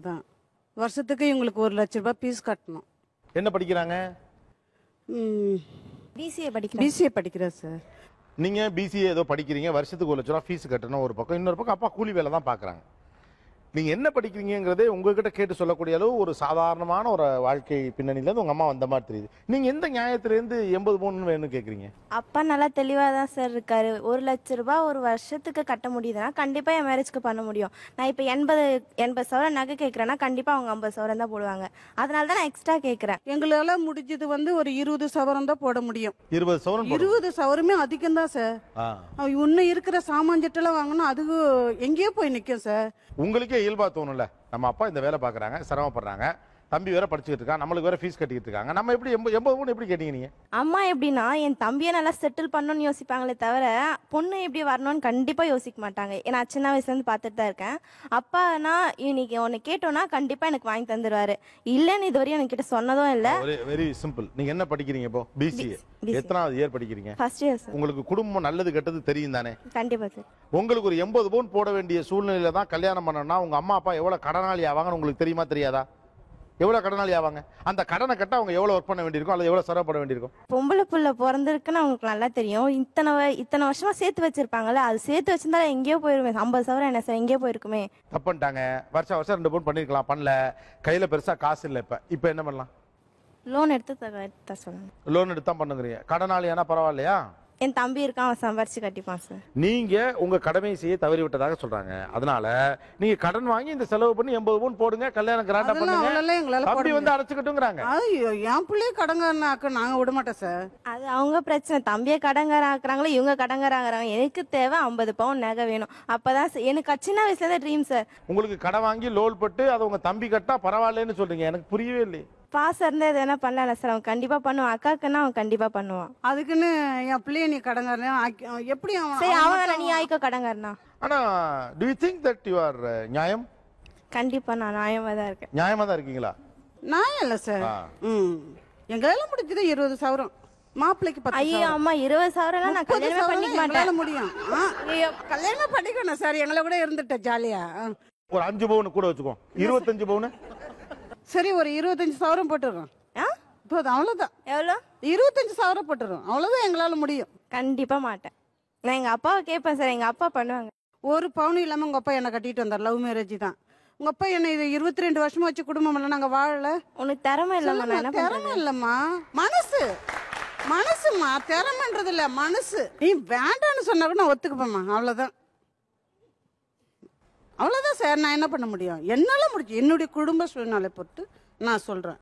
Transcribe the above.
இவங்களுக்கு வருஷத்துக்கு இவங்களுக்கு ஒரு லட்ச ரூபாய் ஃபீஸ் கட்டணும் என்ன படிக்கிறாங்க பிசிஏ படிக்க பிசிஏ படிக்கிறேன் சார் நீங்கள் பிசிஏ ஏதோ படிக்கிறீங்க வருஷத்துக்கு ஒரு லட்ச ரூபா ஃபீஸ் கட்டணும் ஒரு பக்கம் இன்னொரு பக்கம் அப்பா கூலி வேலை தான் பார்க்குறாங்க நீங்கள் என்ன படிக்கிறீங்கிறதே உங்ககிட்ட கேட்டு சொல்லக்கூடிய அளவு ஒரு சாதாரணமான ஒரு வாழ்க்கை பின்னணியிலேருந்து உங்கள் அம்மா வந்த மாதிரி தெரியுது நீங்கள் எந்த நியாயத்துலேருந்து எண்பது மூணு வேணும்னு கேட்குறீங்க அப்பா நல்லா தெளிவாக தான் சார் இருக்காரு ஒரு லட்ச ரூபா ஒரு வருஷத்துக்கு கட்ட முடியுதுன்னா கண்டிப்பாக என் மேரேஜ்க்கு பண்ண முடியும் நான் இப்போ எண்பது எண்பது சவரம் நகை கேட்குறேன்னா கண்டிப்பாக அவங்க ஐம்பது சவரம் தான் போடுவாங்க அதனால தான் நான் எக்ஸ்ட்ரா கேட்குறேன் எங்களால் முடிஞ்சது வந்து ஒரு இருபது சவரம் தான் போட முடியும் இருபது சவரம் இருபது சவரமே அதிகம் தான் சார் இன்னும் இருக்கிற சாமான் ஜெட்டெல்லாம் வாங்கினா அதுக்கு எங்கேயோ போய் நிற்கும் சார் உங்களுக்கு இயல்பாக தோணும்ல நம்ம அப்பா இந்த வேலை பார்க்குறாங்க சிரமப்படுறாங்க தம்பி வேற படிச்சுட்டு இருக்கா நம்மளுக்கு வேற ஃபீஸ் கட்டிட்டு இருக்காங்க நம்ம எப்படி எண்பது எண்பது மூணு எப்படி கேட்டீங்க நீங்க அம்மா எப்படின்னா என் தம்பியை நல்லா செட்டில் பண்ணணும்னு யோசிப்பாங்களே தவிர பொண்ணு எப்படி வரணும்னு கண்டிப்பா யோசிக்க மாட்டாங்க ஏன்னா சின்ன வயசுல இருந்து பார்த்துட்டு தான் இருக்கேன் அப்பானா இன்னைக்கு உன்னை கேட்டோம்னா கண்டிப்பா எனக்கு வாங்கி தந்துருவாரு இல்லைன்னு இதுவரையும் எனக்கு கிட்ட சொன்னதும் இல்ல வெரி சிம்பிள் நீங்க என்ன படிக்கிறீங்க இப்போ பிசி எத்தனாவது இயர் படிக்கிறீங்க ஃபர்ஸ்ட் இயர் உங்களுக்கு குடும்பம் நல்லது கெட்டது தெரியும் தானே கண்டிப்பா சார் உங்களுக்கு ஒரு எண்பது பவுன் போட வேண்டிய சூழ்நிலையில தான் கல்யாணம் பண்ணணும்னா உங்க அம்மா அப்பா எவ்வளவு கடனாளி ஆவாங்கன்னு உங்களுக்கு தெரியுமா தெரியாதா எவ்வளோ கடனாளி ஆவாங்க அந்த கடனை கட்ட அவங்க எவ்வளோ ஒர்க் பண்ண வேண்டியிருக்கும் அல்லது எவ்வளோ பண்ண வேண்டியிருக்கும் பொம்பளை புள்ள பிறந்திருக்குன்னு அவங்களுக்கு நல்லா தெரியும் இத்தனை இத்தனை வருஷமா சேர்த்து வச்சிருப்பாங்கல்ல அது சேர்த்து வச்சிருந்தாலும் எங்கேயோ போயிருமே ஐம்பது சவரம் என்ன சார் எங்கேயோ போயிருக்குமே தப்புன்ட்டாங்க வருஷம் வருஷம் ரெண்டு பூன் பண்ணிருக்கலாம் பண்ணல கையில பெருசா காசு இல்லை இப்போ இப்போ என்ன பண்ணலாம் லோன் எடுத்து எடுத்தா சொல்லுங்க லோன் எடுத்து தான் பண்ணுங்கிறீங்க கடனாளியானா பரவாயில்லையா என் தம்பி இருக்கான் அவன் சம்பாரிச்சு கட்டிப்பான் சார் நீங்க உங்க கடமையை செய்ய தவறி விட்டதாக சொல்றாங்க அதனால நீங்க கடன் வாங்கி இந்த செலவு பண்ணி எண்பது பவுன் போடுங்க கல்யாணம் கிராண்டா பண்ணுங்க எங்களால வந்து அடைச்சுக்கட்டுங்கிறாங்க ஐயோ என் பிள்ளைய கடங்காரனாக்க நாங்க விட மாட்டோம் சார் அது அவங்க பிரச்சனை தம்பியை கடங்காராக்குறாங்களோ இவங்க கடங்காராங்கிறாங்க எனக்கு தேவை ஐம்பது பவுன் நகை வேணும் அப்பதான் எனக்கு சின்ன வயசுல தான் ட்ரீம் சார் உங்களுக்கு கடன் வாங்கி லோல் பட்டு அதை உங்க தம்பி கட்டா பரவாயில்லன்னு சொல்றீங்க எனக்கு புரியவே இல்லை பாசம் இருந்தால் எதுவும் பண்ணல சார் அவன் கண்டிப்பாக பண்ணுவான் அக்காக்குன்னா அவன் கண்டிப்பாக பண்ணுவான் அதுக்குன்னு என் பிள்ளைய நீ கடங்காரனா எப்படி அவன் சரி அவன் நீ ஆயிக்கோ கடங்காரனா ஆனா do you think that you are நியாயம் கண்டிப்பா நான் நியாயமா தான் இருக்கேன் நியாயமா தான் இருக்கீங்களா நான் இல்லை சார் ம் எங்களால முடிஞ்சது இருபது சவரம் மாப்பிள்ளைக்கு பத்து ஐயோ அம்மா இருபது சவரம் நான் கல்யாணம் கல்யாணமே சவரம் பண்ணிக்க மாட்டேன் முடியும் ஆ, ஐயோ. கல்யாணம் பண்ணிக்கணும் சார் எங்களை கூட இருந்துட்டேன் ஜாலியா ஆ. ஒரு அஞ்சு பவுன் கூட வச்சுக்கோ இருபத்தஞ்சு பவுன் சரி ஒரு இருபத்தஞ்சு சவரம் போட்டுடுறோம் ஆ போதும் அவ்வளோதான் எவ்வளோ இருபத்தஞ்சு சவரம் போட்டுடுறோம் அவ்வளோதான் எங்களால் முடியும் கண்டிப்பாக மாட்டேன் நான் எங்கள் அப்பாவை கேட்பேன் சார் எங்கள் அப்பா பண்ணுவாங்க ஒரு பவுனும் இல்லாமல் உங்கள் அப்பா என்னை கட்டிட்டு வந்தார் லவ் மேரேஜ் தான் உங்கள் அப்பா என்னை இது இருபத்தி ரெண்டு வருஷமா வச்சு குடும்பம் இல்லை நாங்கள் வாழல உனக்கு திறமை இல்லைம்மா நான் என்ன திறமை பண்றது? இல்லைம்மா மனசு மனசுமா திறமன்றது இல்ல மனசு நீ வேண்டாம்னு சொன்னா கூட நான் ஒத்துக்குப்பேம்மா அவ்வளோதான் அவ்வளோதான் சார் நான் என்ன பண்ண முடியும் என்னால் முடிச்சு என்னுடைய குடும்ப சூழ்நிலை பொறுத்து நான் சொல்கிறேன்